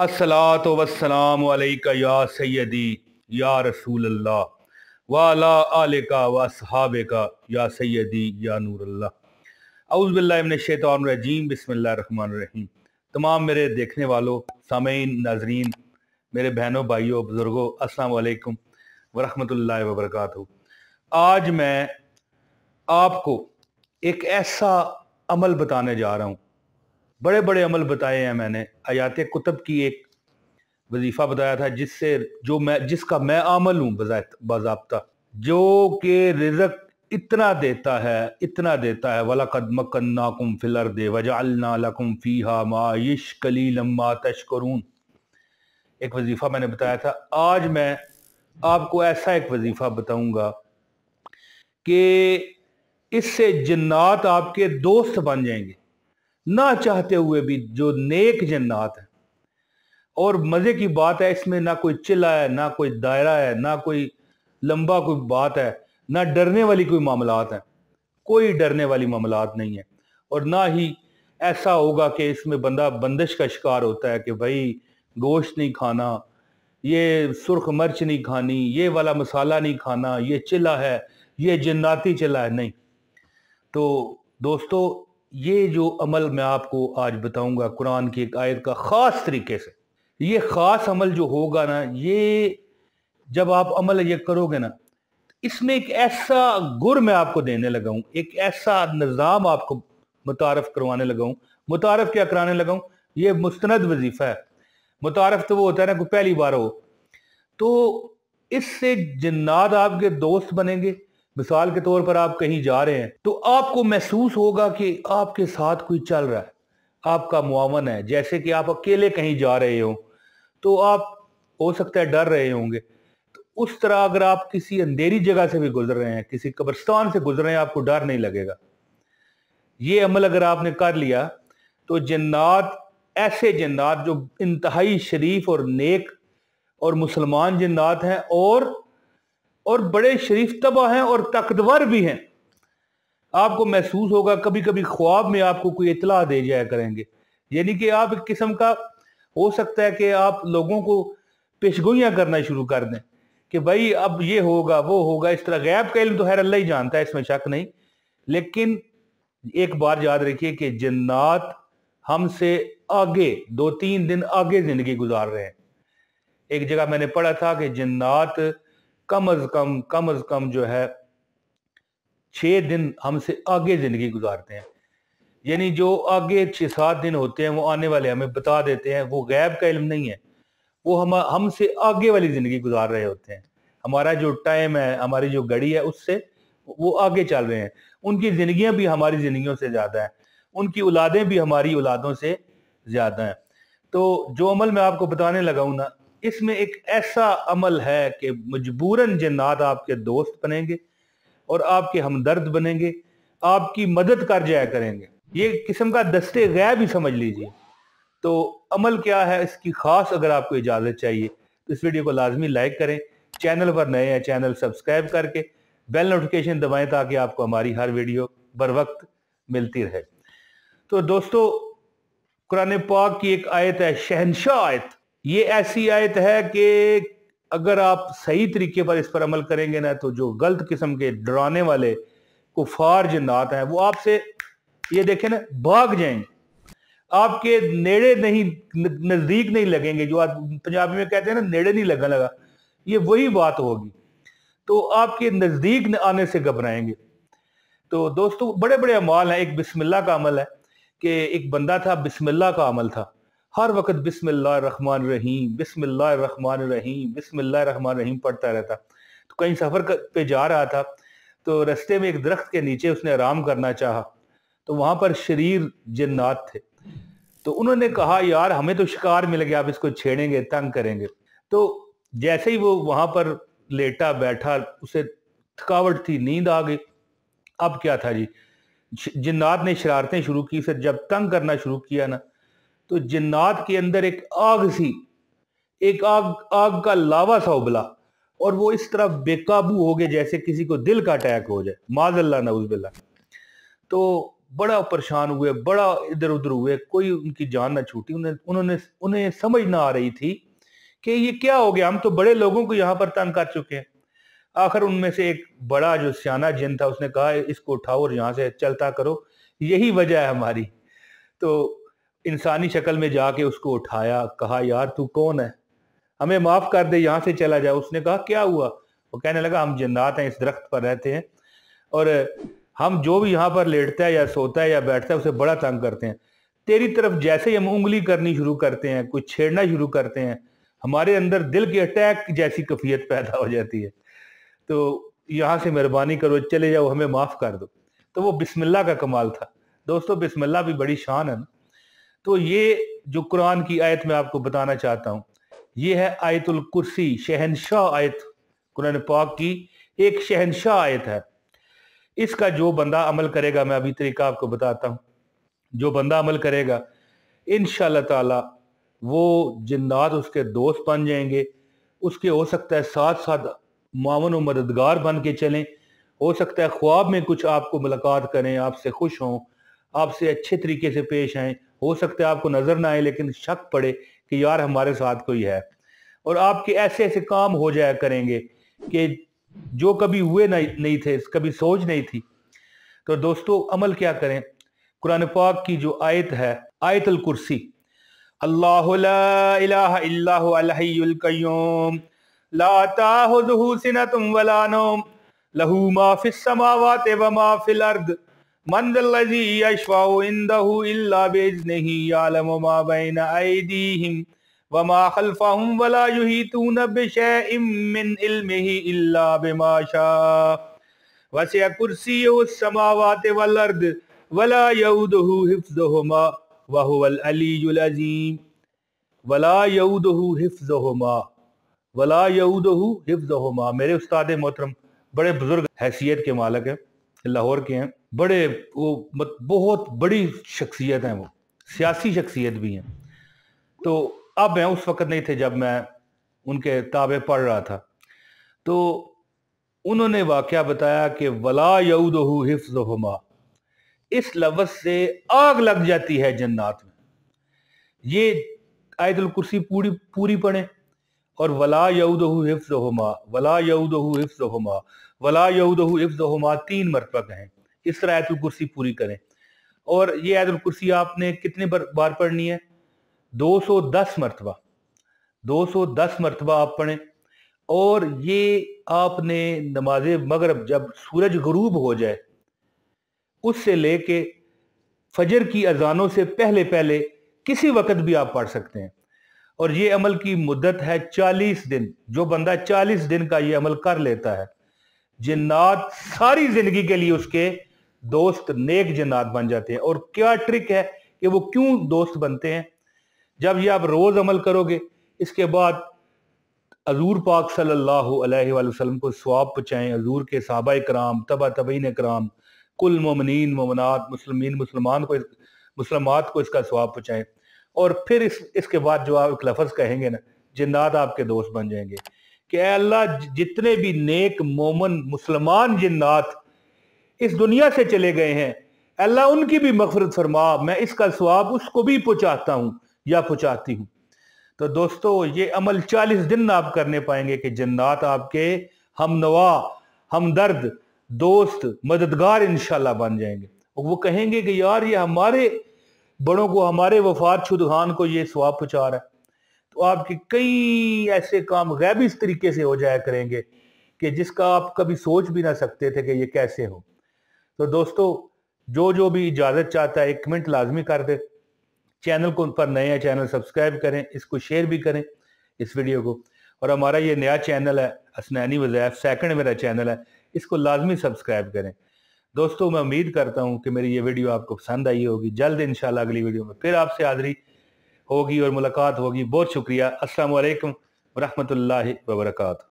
असलात वसलाम या सैदी या रसूल अल्लाह वाला आलिका व सहाबिका या सैदी या नूर अल्लाह अउज़बिल्लाशैतरजीम बसमीम तमाम मेरे देखने वालों सामीन नाजरीन मेरे बहनों भाइयों बुज़ुर्गों असलकम वरहमल वबरक आज मैं आपको एक ऐसा अमल बताने जा रहा हूँ बड़े बड़े अमल बताए हैं मैंने अयात कुतब की एक वजीफ़ा बताया था जिससे जो मैं जिसका मैं आमल हूँ बाबा जो कि रिजक इतना देता है इतना देता है वला कदमकन्नाकुम फिलर दे वजालकुम फ़ीहा माइश कली लम्मा तशकरून एक वजीफ़ा मैंने बताया था आज मैं आपको ऐसा एक वजीफ़ा बताऊंगा कि इससे जन्नात आपके दोस्त बन जाएंगे ना चाहते हुए भी जो नेक जन्नात है और मज़े की बात है इसमें ना कोई चिल्ला है ना कोई दायरा है ना कोई लंबा कोई बात है ना डरने वाली कोई मामलात है कोई डरने वाली मामलात नहीं है और ना ही ऐसा होगा कि इसमें बंदा बंदिश का शिकार होता है कि भाई गोश्त नहीं खाना ये सुर्ख मर्च नहीं खानी ये वाला मसाला नहीं खाना ये चिल्ला है ये जन्नाती चिल्ला है नहीं तो दोस्तों ये जो अमल मैं आपको आज बताऊंगा कुरान की एक आयत का ख़ास तरीके से ये ख़ास अमल जो होगा ना ये जब आप अमल ये करोगे ना इसमें एक ऐसा गुर मैं आपको देने लगा हूँ एक ऐसा निज़ाम आपको मुतारफ़ करवाने लगा हूँ मुतारफ़ क्या कराने लगा हूँ ये मुस्ंद वजीफ़ा है मुतारफ़ तो वो होता है ना कोई पहली बार हो तो इससे जन्नात आपके दोस्त बनेंगे मिसाल के तौर पर आप कहीं जा रहे हैं तो आपको महसूस होगा कि आपके साथ कोई चल रहा है आपका मुआवन है जैसे कि आप अकेले कहीं जा रहे हो तो आप हो सकता है डर रहे होंगे तो उस तरह अगर आप किसी अंधेरी जगह से भी गुजर रहे हैं किसी कब्रस्तान से गुजर रहे हैं आपको डर नहीं लगेगा ये अमल अगर आपने कर लिया तो जन्नात ऐसे जन्नात जो इंतहाई शरीफ और नेक और मुसलमान जन्नात हैं और और बड़े शरीफ तबा हैं और तकदवर भी हैं आपको महसूस होगा कभी कभी ख्वाब में आपको कोई इतला दे जाया करेंगे यानी कि आप एक किस्म का हो सकता है कि आप लोगों को पेशगोइयाँ करना शुरू कर दें कि भाई अब ये होगा वो होगा इस तरह गैब का इल्म तो हैर अल्लाह ही जानता है इसमें शक नहीं लेकिन एक बार याद रखिए कि जन्नात हमसे आगे दो तीन दिन आगे ज़िंदगी गुजार रहे हैं एक जगह मैंने पढ़ा था कि जन्नात कम अज कम कम अज कम जो है छः दिन हमसे आगे ज़िंदगी गुजारते हैं यानी जो आगे छः सात दिन होते हैं वो आने वाले हमें बता देते हैं वो गैब का इलम नहीं है वो हम हमसे आगे वाली ज़िंदगी गुजार रहे होते हैं हमारा जो टाइम है हमारी जो घड़ी है उससे वो आगे चल रहे हैं उनकी ज़िंदियाँ भी हमारी ज़िंदगियों से ज़्यादा हैं उनकी औलादें भी हमारी औलादों से ज़्यादा हैं तो जो अमल मैं आपको बताने लगाऊँ ना इसमें एक ऐसा अमल है कि मजबूरन जन्नात आपके दोस्त बनेंगे और आपके हमदर्द बनेंगे आपकी मदद कर जाया करेंगे ये किस्म का दस्ते गैब ही समझ लीजिए तो अमल क्या है इसकी ख़ास अगर आपको इजाज़त चाहिए तो इस वीडियो को लाजमी लाइक करें चैनल पर नए हैं चैनल सब्सक्राइब करके बेल नोटिफिकेशन दबाएं ताकि आपको हमारी हर वीडियो बर वक्त मिलती रहे तो दोस्तों कुरान पाक की एक आयत है शहनशाह आयत ये ऐसी आयत है कि अगर आप सही तरीके पर इस पर अमल करेंगे ना तो जो गलत किस्म के डराने वाले कुफार जिंदात हैं वो आपसे ये देखें ना भाग जाएंगे आपके नेड़े नहीं नज़दीक नहीं लगेंगे जो आप पंजाबी में कहते हैं ना नेड़े नहीं लगा लगा ये वही बात होगी तो आपके नज़दीक आने से घबराएंगे तो दोस्तों बड़े बड़े अमाल हैं एक बिस्मिल्लाह का अमल है कि एक बंदा था बिस्मिल्लाह का अमल था हर वक्त बिसमान रहीम बिसमान रहीम बिसमान रहीम पढ़ता रहता तो कहीं सफ़र पे जा रहा था तो रस्ते में एक दरख्त के नीचे उसने आराम करना चाहा तो वहां पर शरीर जन्नात थे तो उन्होंने कहा यार हमें तो शिकार मिल गया आप इसको छेड़ेंगे तंग करेंगे तो जैसे ही वो वहां पर लेटा बैठा उसे थकावट थी नींद आ गई अब क्या था जी जिन्नात ने शरारतें शुरू की फिर जब तंग करना शुरू किया ना तो जन्नात के अंदर एक आग सी एक आग आग का लावा सा उबला और वो इस तरह बेकाबू हो गए जैसे किसी को दिल का अटैक हो जाए माजल्ला नवजबिल्ला तो बड़ा परेशान हुए बड़ा इधर उधर हुए कोई उनकी जान ना छूटी उन्हें उन्होंने उन्हें समझ ना आ रही थी कि ये क्या हो गया हम तो बड़े लोगों को यहाँ पर तंग कर चुके हैं आखिर उनमें से एक बड़ा जो सियाना जिन था उसने कहा इसको उठाओ और यहाँ से चलता करो यही वजह है हमारी तो इंसानी शक्ल में जाके उसको उठाया कहा यार तू कौन है हमें माफ कर दे यहाँ से चला जाए उसने कहा क्या हुआ वो कहने लगा हम जन्नात हैं इस दरख्त पर रहते हैं और हम जो भी यहाँ पर लेटता है या सोता है या बैठता है उसे बड़ा तंग करते हैं तेरी तरफ जैसे ही हम उंगली करनी शुरू करते हैं कुछ छेड़ना शुरू करते हैं हमारे अंदर दिल की अटैक जैसी कफियत पैदा हो जाती है तो यहाँ से मेहरबानी करो चले जाओ हमें माफ़ कर दो तो वो बिस्मिल्लाह का कमाल था दोस्तों बिस्मिल्लाह भी बड़ी शान है ना तो ये जो कुरान की आयत में आपको बताना चाहता हूँ ये है आयतुल कुर्सी शहनशाह आयत कुरान पाक की एक शहनशाह आयत है इसका जो बंदा अमल करेगा मैं अभी तरीका आपको बताता हूँ जो बंदा अमल करेगा इन ताला वो जिन्नात उसके दोस्त बन जाएंगे उसके हो सकता है साथ साथ मावन व मददगार बन के चलें हो सकता है ख्वाब में कुछ आपको मुलाकात करें आपसे खुश हों आपसे अच्छे तरीके से पेश आएँ हो सकता है आपको नजर ना आए लेकिन शक पड़े कि यार हमारे साथ कोई है और आपके ऐसे ऐसे काम हो जाया करेंगे कि जो कभी हुए नहीं थे कभी सोच नहीं थी तो दोस्तों अमल क्या करें कुरान पाक की जो आयत है अल कुर्सी अल्लाह ला वला लहू माफिस समावात वमा फिल अर्द मेरे उस्ताद मोहतरम बड़े बुजुर्ग हैसियत के मालिक है लाहौर के हैं बड़े वो मत बहुत बड़ी शख्सियत हैं वो सियासी शख्सियत भी हैं तो अब मैं उस वक्त नहीं थे जब मैं उनके ताबे पढ़ रहा था तो उन्होंने वाक़ बताया कि वला यऊदहू हिफ्ज़ुमा इस लफ्ज़ से आग लग जाती है जन्नात में ये आयतुल कुर्सी पूरी पूरी पढ़ें और वला यऊदहू हिफ्ज़ुमा वला यऊदहू हिफ्ज़ुमा वला यऊदहू इफ्जहुमा तीन मरतबा कहें इस तरह आयतुल कुर्सी पूरी करें और ये आयतुल कुर्सी आपने कितने बार पढ़नी है 210 मरतबा 210 मरतबा आप पढ़ें और ये आपने नमाज मगरब जब सूरज गरूब हो जाए उससे लेके फजर की अजानों से पहले पहले किसी वक्त भी आप पढ़ सकते हैं और ये अमल की मुद्दत है चालीस दिन जो बंदा चालीस दिन का ये अमल कर लेता है जिन्नात सारी जिंदगी के लिए उसके दोस्त नेक जिन्नात बन जाते हैं और क्या ट्रिक है कि वो क्यों दोस्त बनते हैं जब ये आप रोज अमल करोगे इसके बाद हजूर पाक सल्लल्लाहु अलैहि वसल्लम को स्वाब पहुँचाएं हजूर के सहाबा कराम तबा तबीन कराम कुल ममनिन ममनात मुसलमिन मुसलमान को मुसलमात को इसका स्वाब पहुँचाएं और फिर इस इसके बाद जो आप एक लफ्ज़ कहेंगे ना जिन्नात आपके दोस्त बन जाएंगे कि अल्लाह जितने भी नेक मोमन मुसलमान जिन्नात इस दुनिया से चले गए हैं अल्लाह उनकी भी मफरत फरमा मैं इसका स्वाब उसको भी पहुँचाता हूँ या पहुँचाती हूँ तो दोस्तों ये अमल चालीस दिन आप करने पाएंगे कि जन्नात आपके हम नवा हम दर्द दोस्त मददगार इनशाला बन जाएंगे और वो कहेंगे कि यार ये हमारे बड़ों को हमारे वफात शुदान को ये स्वाब पहुँचा रहा है तो आपके कई ऐसे काम गैब इस तरीके से हो जाया करेंगे कि जिसका आप कभी सोच भी ना सकते थे कि ये कैसे हो तो दोस्तों जो जो भी इजाज़त चाहता है एक मिनट लाजमी कर दे चैनल को पर नए हैं चैनल सब्सक्राइब करें इसको शेयर भी करें इस वीडियो को और हमारा ये नया चैनल है असनैनी वजैफ सेकंड मेरा चैनल है इसको लाजमी सब्सक्राइब करें दोस्तों मैं उम्मीद करता हूँ कि मेरी ये वीडियो आपको पसंद आई होगी जल्द इन अगली वीडियो में फिर आपसे हाजिरी होगी और मुलाकात होगी बहुत शुक्रिया असलकम वरहमल वरक